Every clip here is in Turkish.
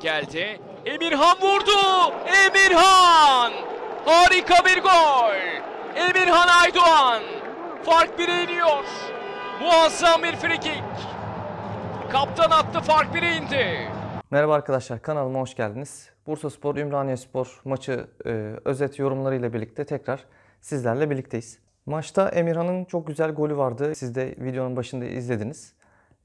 geldi. Emirhan vurdu. Emirhan! Harika bir gol. Emirhan Aydoğan. Fark bire iniyor. Muazzam bir frikik. Kaptan attı fark bire indi. Merhaba arkadaşlar kanalıma hoş geldiniz. Bursa Spor Ümraniye Spor maçı e, özet yorumlarıyla birlikte tekrar sizlerle birlikteyiz. Maçta Emirhan'ın çok güzel golü vardı. Siz de videonun başında izlediniz.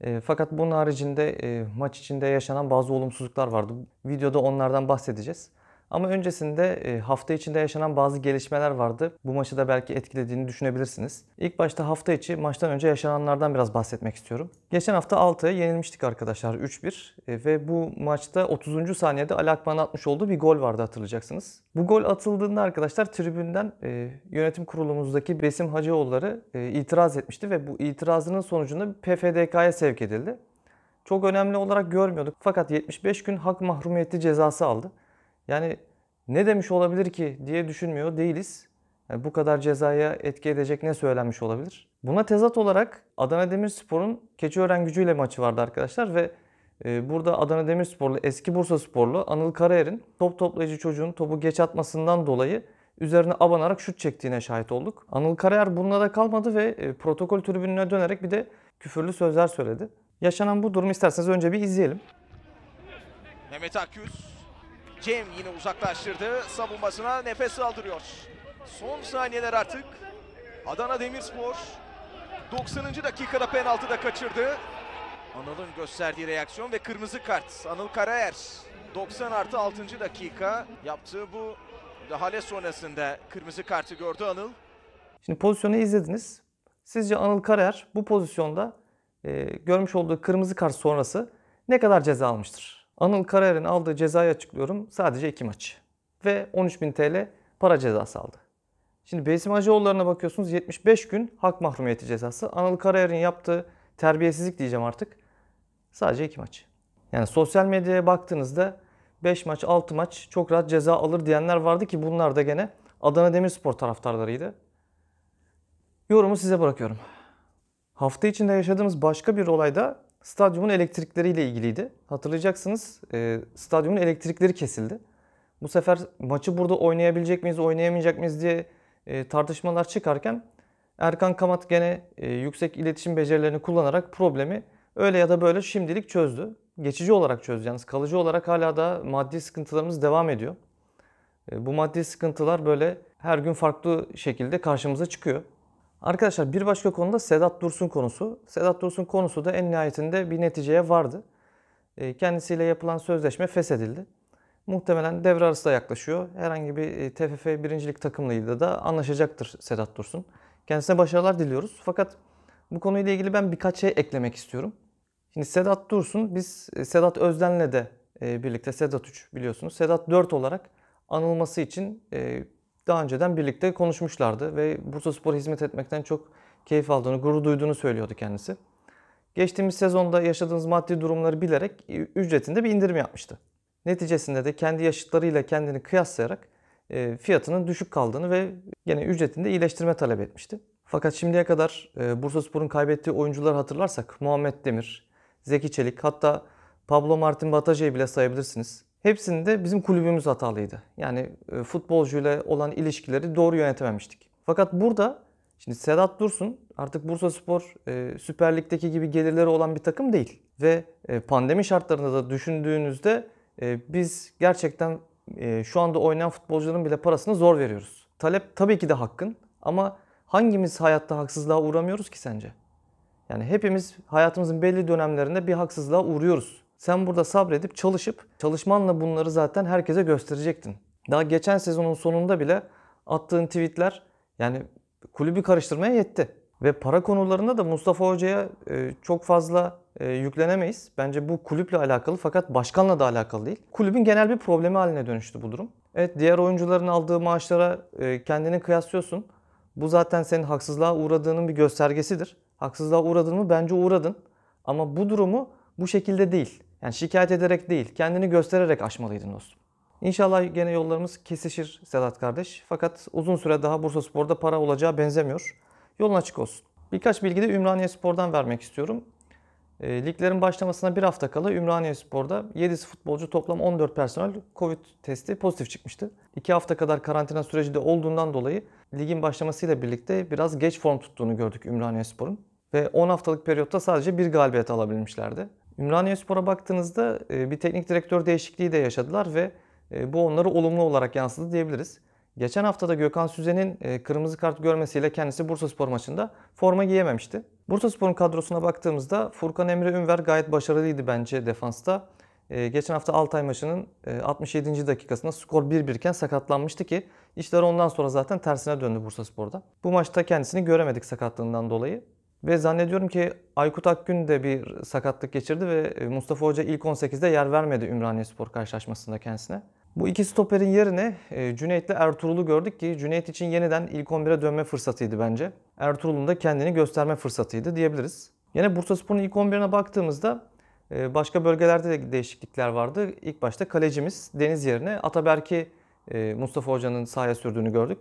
E, fakat bunun haricinde e, maç içinde yaşanan bazı olumsuzluklar vardı. Videoda onlardan bahsedeceğiz. Ama öncesinde e, hafta içinde yaşanan bazı gelişmeler vardı. Bu maçı da belki etkilediğini düşünebilirsiniz. İlk başta hafta içi maçtan önce yaşananlardan biraz bahsetmek istiyorum. Geçen hafta 6'ya yenilmiştik arkadaşlar 3-1 e, ve bu maçta 30. saniyede Ali Akman'ın atmış olduğu bir gol vardı hatırlayacaksınız. Bu gol atıldığında arkadaşlar tribünden e, yönetim kurulumuzdaki Besim Hacıoğulları itiraz etmişti ve bu itirazının sonucunda PFDK'ya sevk edildi. Çok önemli olarak görmüyorduk fakat 75 gün hak mahrumiyeti cezası aldı. Yani ne demiş olabilir ki diye düşünmüyor değiliz. Yani bu kadar cezaya etki edecek ne söylenmiş olabilir? Buna tezat olarak Adana Demirspor'un Keçiören gücüyle maçı vardı arkadaşlar ve e, burada Adana Demirsporlu eski Bursa Sporlu Anıl Karayer'in top toplayıcı çocuğun topu geç atmasından dolayı üzerine abanarak şut çektiğine şahit olduk. Anıl Karayer bununla da kalmadı ve e, protokol tribününe dönerek bir de küfürlü sözler söyledi. Yaşanan bu durumu isterseniz önce bir izleyelim. Mehmet Akyüz Cem yine uzaklaştırdı. Savunmasına nefes aldırıyor. Son saniyeler artık. Adana Demirspor 90. dakikada penaltıda kaçırdı. Anıl'ın gösterdiği reaksiyon ve kırmızı kart. Anıl Karayer 90 artı 6. dakika yaptığı bu müdahale sonrasında kırmızı kartı gördü Anıl. Şimdi pozisyonu izlediniz. Sizce Anıl Karayer bu pozisyonda e, görmüş olduğu kırmızı kart sonrası ne kadar ceza almıştır? Anıl Karayer'in aldığı cezayı açıklıyorum. Sadece 2 maç. Ve 13.000 TL para cezası aldı. Şimdi Besim Hacıoğulları'na bakıyorsunuz 75 gün hak mahrumiyeti cezası. Anıl Karayer'in yaptığı terbiyesizlik diyeceğim artık. Sadece 2 maç. Yani sosyal medyaya baktığınızda 5 maç 6 maç çok rahat ceza alır diyenler vardı ki bunlar da gene Adana Demirspor taraftarlarıydı. Yorumu size bırakıyorum. Hafta içinde yaşadığımız başka bir olayda stadyumun elektrikleriyle ilgiliydi. Hatırlayacaksınız e, stadyumun elektrikleri kesildi. Bu sefer maçı burada oynayabilecek miyiz, oynayamayacak mıyız diye e, tartışmalar çıkarken Erkan Kamat gene e, yüksek iletişim becerilerini kullanarak problemi öyle ya da böyle şimdilik çözdü. Geçici olarak çözdü. Yalnız kalıcı olarak hala da maddi sıkıntılarımız devam ediyor. E, bu maddi sıkıntılar böyle her gün farklı şekilde karşımıza çıkıyor. Arkadaşlar bir başka konuda Sedat Dursun konusu. Sedat Dursun konusu da en nihayetinde bir neticeye vardı. Ee, kendisiyle yapılan sözleşme feshedildi. Muhtemelen devre arası da yaklaşıyor. Herhangi bir e, TFF birincilik takımıyla da anlaşacaktır Sedat Dursun. Kendisine başarılar diliyoruz. Fakat bu konuyla ilgili ben birkaç şey eklemek istiyorum. Şimdi Sedat Dursun, biz e, Sedat Özden'le de e, birlikte Sedat 3 biliyorsunuz. Sedat 4 olarak anılması için daha önceden birlikte konuşmuşlardı ve Bursa Spor'a hizmet etmekten çok keyif aldığını, gurur duyduğunu söylüyordu kendisi. Geçtiğimiz sezonda yaşadığınız maddi durumları bilerek e, ücretinde bir indirim yapmıştı. Neticesinde de kendi yaşıtlarıyla kendini kıyaslayarak e, fiyatının düşük kaldığını ve yine ücretinde iyileştirme talep etmişti. Fakat şimdiye kadar e, Bursaspor'un kaybettiği oyuncuları hatırlarsak Muhammed Demir, Zeki Çelik hatta Pablo Martin Bataja'yı bile sayabilirsiniz. Hepsinde bizim kulübümüz hatalıydı. Yani e, futbolcuyla olan ilişkileri doğru yönetememiştik. Fakat burada şimdi Sedat Dursun artık Bursa Spor e, Süper Lig'deki gibi gelirleri olan bir takım değil. Ve e, pandemi şartlarında da düşündüğünüzde biz gerçekten şu anda oynayan futbolcuların bile parasını zor veriyoruz. Talep tabii ki de hakkın ama hangimiz hayatta haksızlığa uğramıyoruz ki sence? Yani hepimiz hayatımızın belli dönemlerinde bir haksızlığa uğruyoruz. Sen burada sabredip çalışıp çalışmanla bunları zaten herkese gösterecektin. Daha geçen sezonun sonunda bile attığın tweetler yani kulübü karıştırmaya yetti. Ve para konularında da Mustafa Hoca'ya e, çok fazla e, yüklenemeyiz. Bence bu kulüple alakalı fakat başkanla da alakalı değil. Kulübün genel bir problemi haline dönüştü bu durum. Evet diğer oyuncuların aldığı maaşlara e, kendini kıyaslıyorsun. Bu zaten senin haksızlığa uğradığının bir göstergesidir. Haksızlığa uğradın mı? Bence uğradın. Ama bu durumu bu şekilde değil. Yani şikayet ederek değil, kendini göstererek aşmalıydın dostum. İnşallah gene yollarımız kesişir Sedat kardeş. Fakat uzun süre daha Bursa Spor'da para olacağı benzemiyor. Yolun açık olsun. Birkaç bilgi de Ümraniye Spor'dan vermek istiyorum. E, liglerin başlamasına bir hafta kala Ümraniye Spor'da 7'si futbolcu toplam 14 personel Covid testi pozitif çıkmıştı. 2 hafta kadar karantina süreci de olduğundan dolayı ligin başlamasıyla birlikte biraz geç form tuttuğunu gördük Ümraniye Spor'un. Ve 10 haftalık periyotta sadece bir galibiyet alabilmişlerdi. Ümraniye Spor'a baktığınızda e, bir teknik direktör değişikliği de yaşadılar ve e, bu onları olumlu olarak yansıdı diyebiliriz. Geçen hafta da Gökhan Süzen'in e, kırmızı kart görmesiyle kendisi Bursa Spor maçında forma giyememişti. Bursa Spor'un kadrosuna baktığımızda Furkan Emre Ünver gayet başarılıydı bence defansta. Geçen hafta Altay maçının 67. dakikasında skor 1-1 iken sakatlanmıştı ki işler ondan sonra zaten tersine döndü Bursa Spor'da. Bu maçta kendisini göremedik sakatlığından dolayı. Ve zannediyorum ki Aykut Akgün de bir sakatlık geçirdi ve e, Mustafa Hoca ilk 18'de yer vermedi Ümraniye Spor karşılaşmasında kendisine. Bu iki stoperin yerine e, Cüneyt ile Ertuğrul'u gördük ki Cüneyt için yeniden ilk 11'e dönme fırsatıydı bence. Ertuğrul'un da kendini gösterme fırsatıydı diyebiliriz. Yine Bursa Spor'un ilk 11'ine baktığımızda e, başka bölgelerde de değişiklikler vardı. İlk başta kalecimiz Deniz yerine Ataberk'i Mustafa Hoca'nın sahaya sürdüğünü gördük.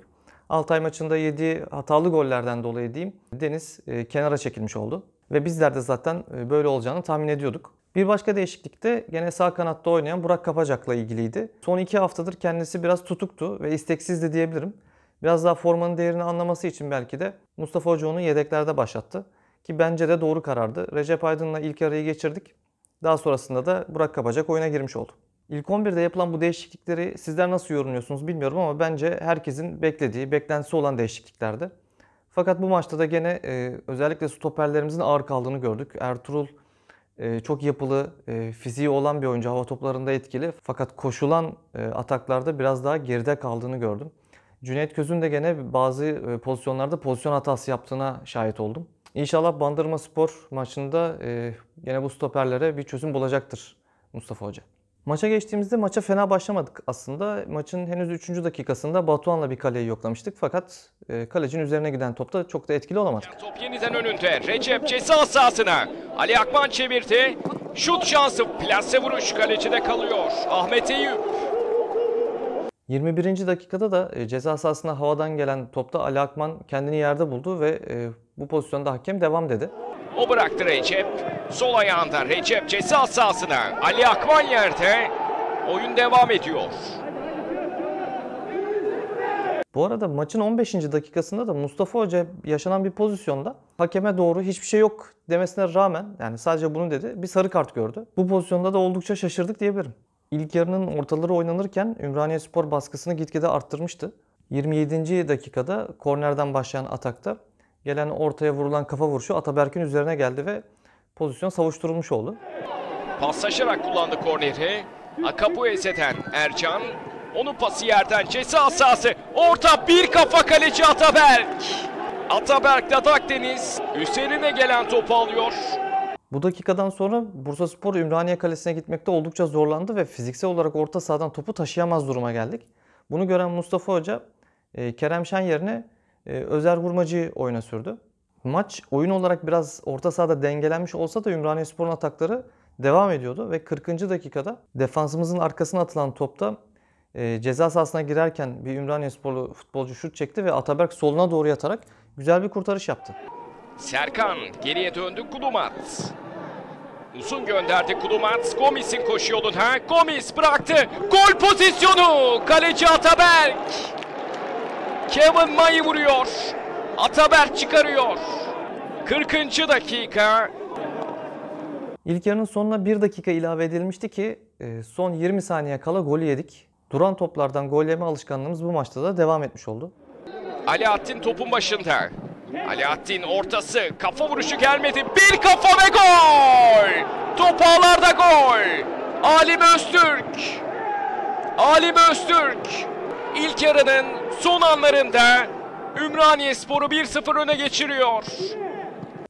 Altay maçında yediği hatalı gollerden dolayı diyeyim Deniz e, kenara çekilmiş oldu. Ve bizler de zaten e, böyle olacağını tahmin ediyorduk. Bir başka değişiklik de gene sağ kanatta oynayan Burak Kapacak'la ilgiliydi. Son iki haftadır kendisi biraz tutuktu ve isteksiz de diyebilirim. Biraz daha formanın değerini anlaması için belki de Mustafa Hoca onu yedeklerde başlattı. Ki bence de doğru karardı. Recep Aydın'la ilk arayı geçirdik. Daha sonrasında da Burak Kapacak oyuna girmiş oldu. İlk 11'de yapılan bu değişiklikleri sizler nasıl yorumluyorsunuz bilmiyorum ama bence herkesin beklediği, beklentisi olan değişikliklerdi. Fakat bu maçta da gene e, özellikle stoperlerimizin ağır kaldığını gördük. Ertuğrul e, çok yapılı, e, fiziği olan bir oyuncu hava toplarında etkili. Fakat koşulan e, ataklarda biraz daha geride kaldığını gördüm. Cüneyt Köz'ün de gene bazı e, pozisyonlarda pozisyon hatası yaptığına şahit oldum. İnşallah Bandırma Spor maçında e, gene bu stoperlere bir çözüm bulacaktır Mustafa Hoca. Maça geçtiğimizde maça fena başlamadık aslında. Maçın henüz 3. dakikasında Batuhan'la bir kaleyi yoklamıştık fakat e, kalecinin üzerine giden topta çok da etkili olamadık. Top yeniden önünde. Recep ceza sahasına. Ali Akman çevirdi. Şut şansı plase vuruş de kalıyor. Ahmet Eyüp. 21. dakikada da e, ceza sahasına havadan gelen topta Ali Akman kendini yerde buldu ve e, bu pozisyonda hakem devam dedi. O bıraktı Recep. Sol ayağında Recep ceza sahasına. Ali Akman yerde. Oyun devam ediyor. Bu arada maçın 15. dakikasında da Mustafa Hoca yaşanan bir pozisyonda hakeme doğru hiçbir şey yok demesine rağmen yani sadece bunu dedi bir sarı kart gördü. Bu pozisyonda da oldukça şaşırdık diyebilirim. İlk yarının ortaları oynanırken Ümraniye Spor baskısını gitgide arttırmıştı. 27. dakikada kornerden başlayan atakta Gelen ortaya vurulan kafa vuruşu Ataberk'in üzerine geldi ve pozisyon savuşturulmuş oldu. Paslaşarak kullandı korneri. Akapu Eze'den Ercan. Onu pası yerden ceza Asası Orta bir kafa kaleci Ataberk. Ataberk'te Akdeniz üzerine gelen topu alıyor. Bu dakikadan sonra Bursaspor Ümraniye Kalesi'ne gitmekte oldukça zorlandı ve fiziksel olarak orta sahadan topu taşıyamaz duruma geldik. Bunu gören Mustafa Hoca e, Kerem Şen yerine e, Özer Hurmacı oyuna sürdü. Maç oyun olarak biraz orta sahada dengelenmiş olsa da Ümraniyespor'un atakları devam ediyordu ve 40. dakikada defansımızın arkasına atılan topta e, ceza sahasına girerken bir Ümraniyesporlu futbolcu şut çekti ve Ataberk soluna doğru yatarak güzel bir kurtarış yaptı. Serkan geriye döndü Kulumat. Uzun gönderdi Kulumat. Gomis'in koşu yoluna. Gomis bıraktı. Gol pozisyonu. Kaleci Ataberk. Kevin May vuruyor. Ataberk çıkarıyor. 40. dakika. İlk yarının sonuna 1 dakika ilave edilmişti ki e, son 20 saniye kala golü yedik. Duran toplardan gol yeme alışkanlığımız bu maçta da devam etmiş oldu. Alaaddin topun başında. Alaaddin ortası. Kafa vuruşu gelmedi. Bir kafa ve gol! Top ağlarda gol! Alim Öztürk! Alim Öztürk! İlk yarının son anlarında Ümraniye Sporu 1-0 öne geçiriyor.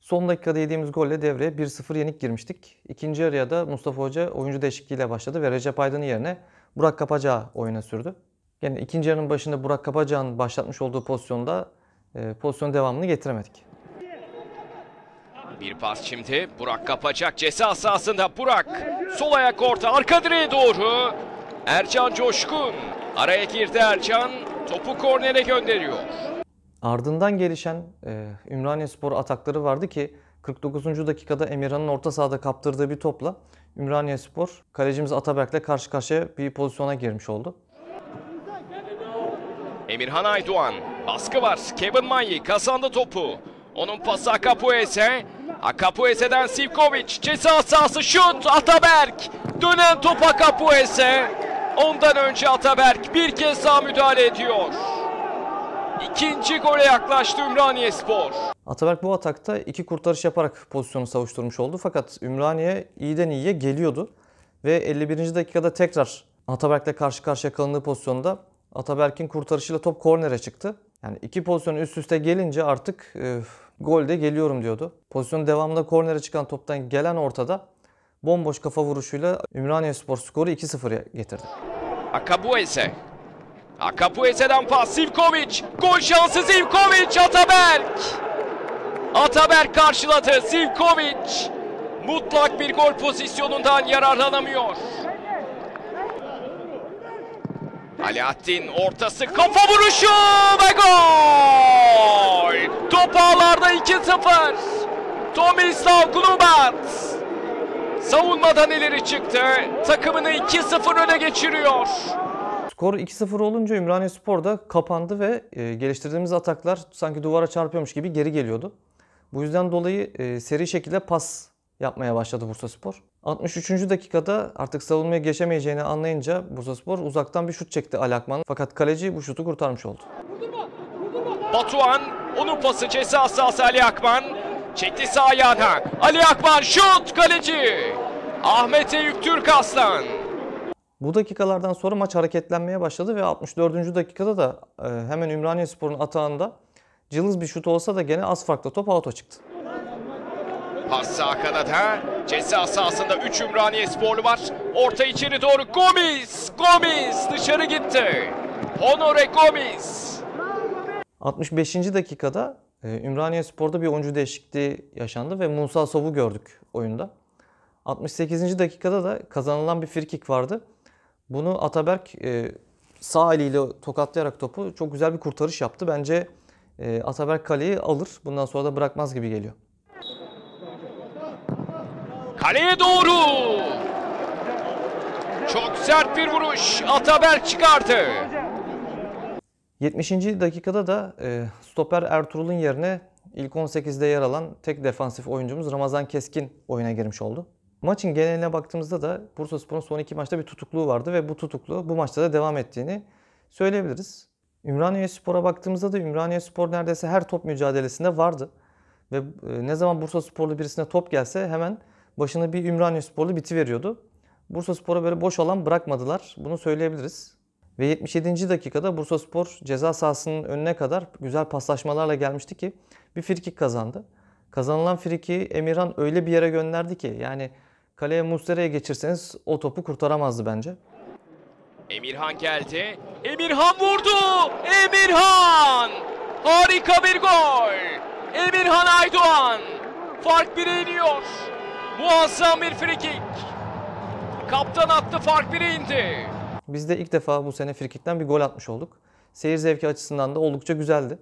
Son dakikada yediğimiz golle devreye 1-0 yenik girmiştik. İkinci yarıya da Mustafa Hoca oyuncu değişikliğiyle başladı ve Recep Aydın'ın yerine Burak Kapacağı oyuna sürdü. Yani ikinci yarının başında Burak Kapacağ'ın başlatmış olduğu pozisyonda e, pozisyon devamını getiremedik. Bir pas şimdi. Burak Kapacak ceza sahasında. Burak sol ayak orta arka direğe doğru. Ercan Coşkun Araya girdi Ercan. Topu kornere gönderiyor. Ardından gelişen e, Ümraniye Spor atakları vardı ki 49. dakikada Emirhan'ın orta sahada kaptırdığı bir topla Ümraniye Spor kalecimiz Ataberk'le karşı karşıya bir pozisyona girmiş oldu. Emirhan Aydoğan baskı var. Kevin Mayi kazandı topu. Onun pası Akapuese. Akapuese'den Sivkovic. Ceza sahası şut Ataberk. Dönen top Akapuese. Ondan önce Ataberk bir kez daha müdahale ediyor. İkinci gole yaklaştı Ümraniye Spor. Ataberk bu atakta iki kurtarış yaparak pozisyonu savuşturmuş oldu. Fakat Ümraniye iyiden iyiye geliyordu. Ve 51. dakikada tekrar Ataberk'le karşı karşıya kalındığı pozisyonda Ataberk'in kurtarışıyla top kornere çıktı. Yani iki pozisyon üst üste gelince artık e, de geliyorum diyordu. Pozisyonun devamında kornere çıkan toptan gelen ortada bomboş kafa vuruşuyla Spor skoru 2-0'ya getirdi. Akabuese. Akabuese'den pas Sivkovic. Gol şansı Sivkovic Ataberk. Ataberk karşıladı Sivkovic. Mutlak bir gol pozisyonundan yararlanamıyor. Alaaddin ortası kafa vuruşu ve gol! Top ağlarda 2-0. Tomislav Glubat. Savunmadan ileri çıktı. Takımını 2-0 öne geçiriyor. Skor 2-0 olunca Ümraniye Spor da kapandı ve e, geliştirdiğimiz ataklar sanki duvara çarpıyormuş gibi geri geliyordu. Bu yüzden dolayı e, seri şekilde pas yapmaya başladı Bursa Spor. 63. dakikada artık savunmaya geçemeyeceğini anlayınca Bursa Spor uzaktan bir şut çekti Alakman. Fakat kaleci bu şutu kurtarmış oldu. Batuhan, onun pası ceza sahası Ali Akman. Çekti sağ ayağına. Ali Akman şut kaleci. Ahmet Eyüp Türk Aslan. Bu dakikalardan sonra maç hareketlenmeye başladı ve 64. dakikada da e, hemen Ümraniye Spor'un atağında cılız bir şut olsa da gene az farklı top auto çıktı. Pas sağ kanada. Ceza sahasında 3 Ümraniye Sporlu var. Orta içeri doğru Gomis. Gomis dışarı gitti. Honore Gomis. 65. dakikada ee, Ümraniye Spor'da bir oyuncu değişikliği yaşandı ve Musa Sov'u gördük oyunda. 68. dakikada da kazanılan bir frikik vardı. Bunu Ataberk e, sağ eliyle tokatlayarak topu çok güzel bir kurtarış yaptı. Bence e, Ataberk kaleyi alır. Bundan sonra da bırakmaz gibi geliyor. Kaleye doğru. Çok sert bir vuruş. Ataberk çıkardı. 70. dakikada da e, stoper Ertuğrul'un yerine ilk 18'de yer alan tek defansif oyuncumuz Ramazan Keskin oyuna girmiş oldu. Maçın geneline baktığımızda da Bursa Spor'un son iki maçta bir tutukluğu vardı ve bu tutukluğu bu maçta da devam ettiğini söyleyebiliriz. Ümraniye Spor'a baktığımızda da Ümraniye Spor neredeyse her top mücadelesinde vardı. Ve e, ne zaman Bursa Sporlu birisine top gelse hemen başını bir Ümraniye Sporlu bitiveriyordu. Bursa Spor'a böyle boş alan bırakmadılar. Bunu söyleyebiliriz. Ve 77. dakikada Bursa Spor ceza sahasının önüne kadar güzel paslaşmalarla gelmişti ki bir frikik kazandı. Kazanılan friki Emirhan öyle bir yere gönderdi ki yani kaleye Mustera'ya geçirseniz o topu kurtaramazdı bence. Emirhan geldi. Emirhan vurdu. Emirhan! Harika bir gol. Emirhan Aydoğan. Fark 1'e iniyor. Muazzam bir frikik. Kaptan attı fark 1'e indi. Biz de ilk defa bu sene frikikten bir gol atmış olduk. Seyir zevki açısından da oldukça güzeldi.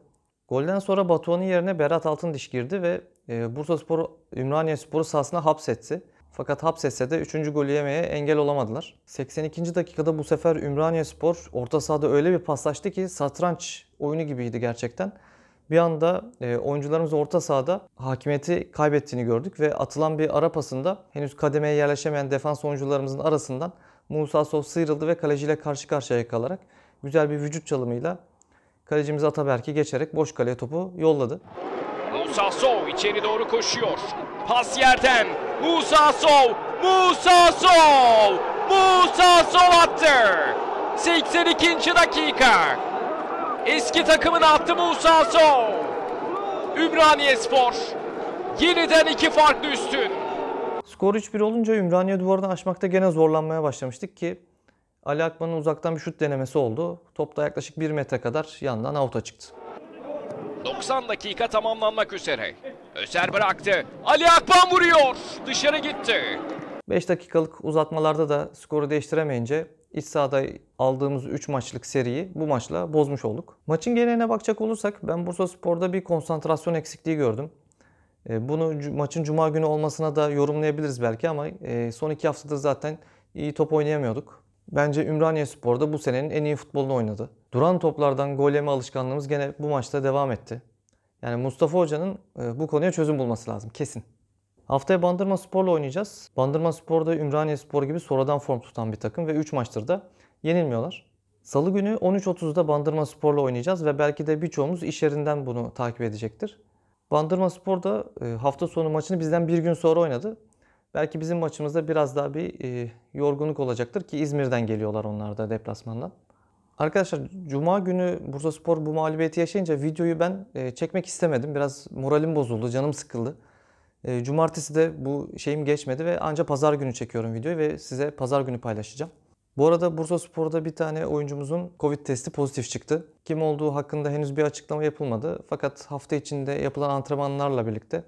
Golden sonra Batuhan'ın yerine Berat Altındiş girdi ve e, Bursa Sporu, Ümraniye Sporu sahasına hapsetti. Fakat hapsetse de 3. golü yemeye engel olamadılar. 82. dakikada bu sefer Ümraniye Spor orta sahada öyle bir paslaştı ki satranç oyunu gibiydi gerçekten. Bir anda e, oyuncularımız orta sahada hakimiyeti kaybettiğini gördük ve atılan bir ara pasında henüz kademeye yerleşemeyen defans oyuncularımızın arasından Musa Sol sıyrıldı ve kaleciyle karşı karşıya kalarak güzel bir vücut çalımıyla kalecimiz Ataberk'i geçerek boş kaleye topu yolladı. Musa Sow içeri doğru koşuyor. Pas yerden Musa Sow. Musa Sow. Musa Sow attı. 82. dakika. Eski takımın attı Musa Sow. Ümraniye Spor yeniden iki farklı üstün. Skor 3-1 olunca Ümraniye duvarını aşmakta gene zorlanmaya başlamıştık ki Ali Akman'ın uzaktan bir şut denemesi oldu. top da yaklaşık 1 metre kadar yandan avuta çıktı. 90 dakika tamamlanmak üzere. Özer bıraktı. Ali Akman vuruyor. Dışarı gitti. 5 dakikalık uzatmalarda da skoru değiştiremeyince iç sahada aldığımız 3 maçlık seriyi bu maçla bozmuş olduk. Maçın geneline bakacak olursak ben Bursa Spor'da bir konsantrasyon eksikliği gördüm. E, bunu maçın cuma günü olmasına da yorumlayabiliriz belki ama e, son iki haftadır zaten iyi top oynayamıyorduk. Bence Ümraniye Spor'da bu senenin en iyi futbolunu oynadı. Duran toplardan gol yeme alışkanlığımız gene bu maçta devam etti. Yani Mustafa Hoca'nın e, bu konuya çözüm bulması lazım kesin. Haftaya Bandırma Spor'la oynayacağız. Bandırma Spor'da Ümraniye Spor gibi sonradan form tutan bir takım ve 3 maçtır da yenilmiyorlar. Salı günü 13.30'da Bandırma Spor'la oynayacağız ve belki de birçoğumuz iş yerinden bunu takip edecektir. Bandırma Spor da e, hafta sonu maçını bizden bir gün sonra oynadı. Belki bizim maçımızda biraz daha bir e, yorgunluk olacaktır ki İzmir'den geliyorlar onlar da deplasmandan. Arkadaşlar Cuma günü Bursa Spor bu mağlubiyeti yaşayınca videoyu ben e, çekmek istemedim. Biraz moralim bozuldu, canım sıkıldı. E, cumartesi de bu şeyim geçmedi ve ancak pazar günü çekiyorum videoyu ve size pazar günü paylaşacağım. Bu arada Bursa Spor'da bir tane oyuncumuzun Covid testi pozitif çıktı. Kim olduğu hakkında henüz bir açıklama yapılmadı. Fakat hafta içinde yapılan antrenmanlarla birlikte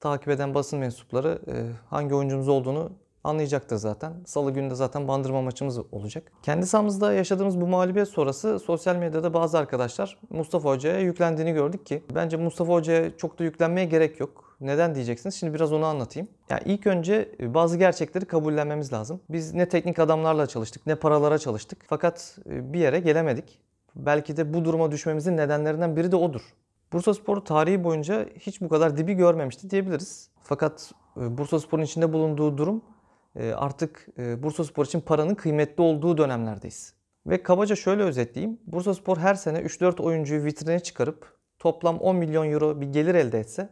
takip eden basın mensupları e, hangi oyuncumuz olduğunu anlayacaktır zaten. Salı günü de zaten bandırma maçımız olacak. Kendi sahamızda yaşadığımız bu mağlubiyet sonrası sosyal medyada bazı arkadaşlar Mustafa Hoca'ya yüklendiğini gördük ki bence Mustafa Hoca'ya çok da yüklenmeye gerek yok. Neden diyeceksiniz? Şimdi biraz onu anlatayım. Yani ilk önce e, bazı gerçekleri kabullenmemiz lazım. Biz ne teknik adamlarla çalıştık, ne paralara çalıştık. Fakat e, bir yere gelemedik. Belki de bu duruma düşmemizin nedenlerinden biri de odur. Bursa Sporu tarihi boyunca hiç bu kadar dibi görmemişti diyebiliriz. Fakat e, Bursa Spor'un içinde bulunduğu durum ee, artık e, bursa spor için paranın kıymetli olduğu dönemlerdeyiz. Ve kabaca şöyle özetleyeyim. Bursa spor her sene 3-4 oyuncuyu vitrine çıkarıp toplam 10 milyon euro bir gelir elde etse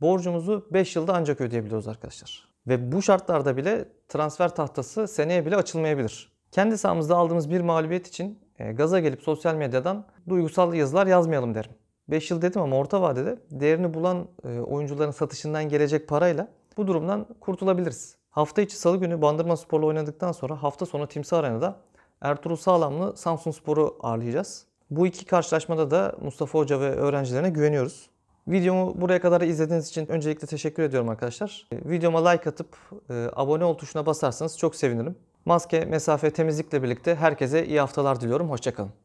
borcumuzu 5 yılda ancak ödeyebiliyoruz arkadaşlar. Ve bu şartlarda bile transfer tahtası seneye bile açılmayabilir. Kendi sahamızda aldığımız bir mağlubiyet için e, gaza gelip sosyal medyadan duygusal yazılar yazmayalım derim. 5 yıl dedim ama orta vadede değerini bulan e, oyuncuların satışından gelecek parayla bu durumdan kurtulabiliriz. Hafta içi salı günü Bandırma Spor'la oynadıktan sonra hafta sonu Timsah Arena'da Ertuğrul Sağlam'la Samsun Spor'u ağırlayacağız. Bu iki karşılaşmada da Mustafa Hoca ve öğrencilerine güveniyoruz. Videomu buraya kadar izlediğiniz için öncelikle teşekkür ediyorum arkadaşlar. Ee, videoma like atıp e, abone ol tuşuna basarsanız çok sevinirim. Maske, mesafe, temizlikle birlikte herkese iyi haftalar diliyorum. Hoşçakalın.